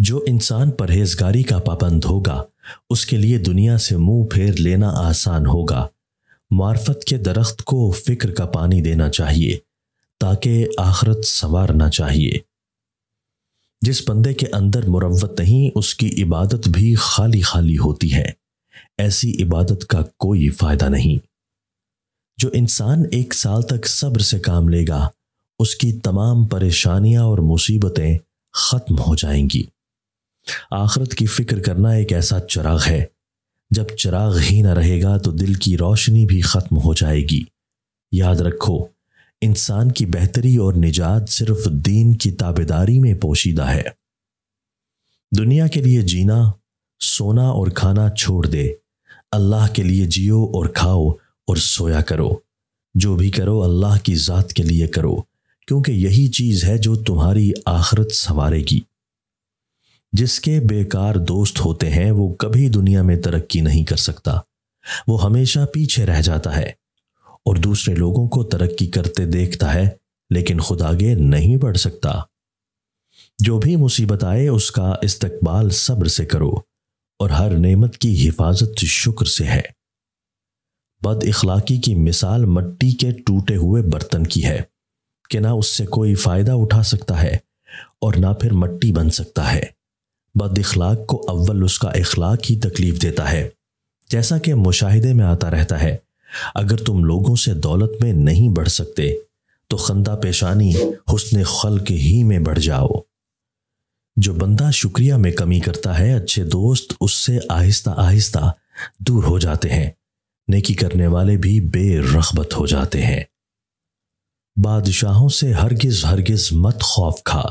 जो इंसान परहेजगारी का पाबंद होगा उसके लिए दुनिया से मुंह फेर लेना आसान होगा मार्फत के दरख्त को फिक्र का पानी देना चाहिए ताकि आखरत संवारना चाहिए जिस बंदे के अंदर मुरवत नहीं उसकी इबादत भी खाली खाली होती है ऐसी इबादत का कोई फायदा नहीं जो इंसान एक साल तक सब्र से काम लेगा उसकी तमाम परेशानियां और मुसीबतें खत्म हो जाएंगी आखरत की फिक्र करना एक ऐसा चराग है जब चराग ही ना रहेगा तो दिल की रोशनी भी ख़त्म हो जाएगी याद रखो इंसान की बेहतरी और निजात सिर्फ दीन की ताबेदारी में पोशीदा है दुनिया के लिए जीना सोना और खाना छोड़ दे अल्लाह के लिए जियो और खाओ और सोया करो जो भी करो अल्लाह की ज़ात के लिए करो क्योंकि यही चीज़ है जो तुम्हारी आखरत संवारेगी जिसके बेकार दोस्त होते हैं वो कभी दुनिया में तरक्की नहीं कर सकता वो हमेशा पीछे रह जाता है और दूसरे लोगों को तरक्की करते देखता है लेकिन खुद आगे नहीं बढ़ सकता जो भी मुसीबत आए उसका इस्तकबाल सब्र से करो और हर नेमत की हिफाजत शुक्र से है बद इखलाकी की मिसाल मट्टी के टूटे हुए बर्तन की है कि ना उससे कोई फायदा उठा सकता है और ना फिर मट्टी बन सकता है बद इखलाक को अव्वल उसका इखलाक ही तकलीफ देता है जैसा कि मुशाहिदे में आता रहता है अगर तुम लोगों से दौलत में नहीं बढ़ सकते तो खंदा पेशानी हुसन खल के ही में बढ़ जाओ जो बंदा शुक्रिया में कमी करता है अच्छे दोस्त उससे आहिस्ता आहिस्ता दूर हो जाते हैं नेकी करने वाले भी बेरगबत हो जाते हैं बादशाहों से हरगिज हरगिज मत खौफ खा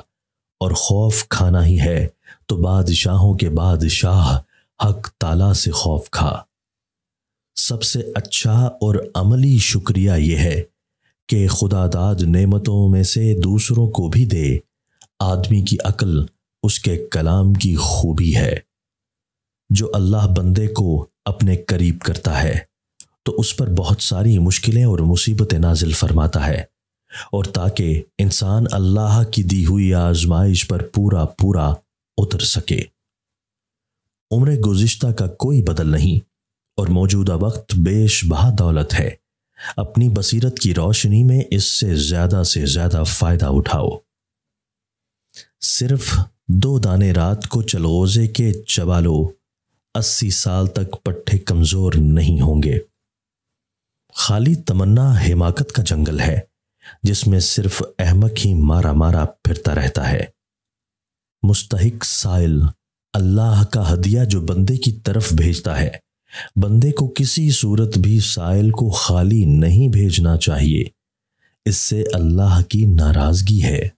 और खौफ खाना ही है तो बादशाहों के बादशाह हक ताला से खौफ खा सबसे अच्छा और अमली शुक्रिया यह है कि खुदादाद नेमतों में से दूसरों को भी दे आदमी की अकल उसके कलाम की खूबी है जो अल्लाह बंदे को अपने करीब करता है तो उस पर बहुत सारी मुश्किलें और मुसीबतें नाजिल फरमाता है और ताकि इंसान अल्लाह की दी हुई आजमाइश पर पूरा पूरा उतर सके उम्र गुजश्ता का कोई बदल नहीं और मौजूदा वक्त बेश बहा दौलत है अपनी बसीरत की रोशनी में इससे ज्यादा से ज्यादा फायदा उठाओ सिर्फ दो दाने रात को चलगोजे के चबालो अस्सी साल तक पट्टे कमजोर नहीं होंगे खाली तमन्ना हिमाकत का जंगल है जिसमें सिर्फ अहमक ही मारा मारा फिरता रहता है मुस्तक साइल अल्लाह का हदिया जो बंदे की तरफ भेजता है बंदे को किसी सूरत भी साइल को खाली नहीं भेजना चाहिए इससे अल्लाह की नाराज़गी है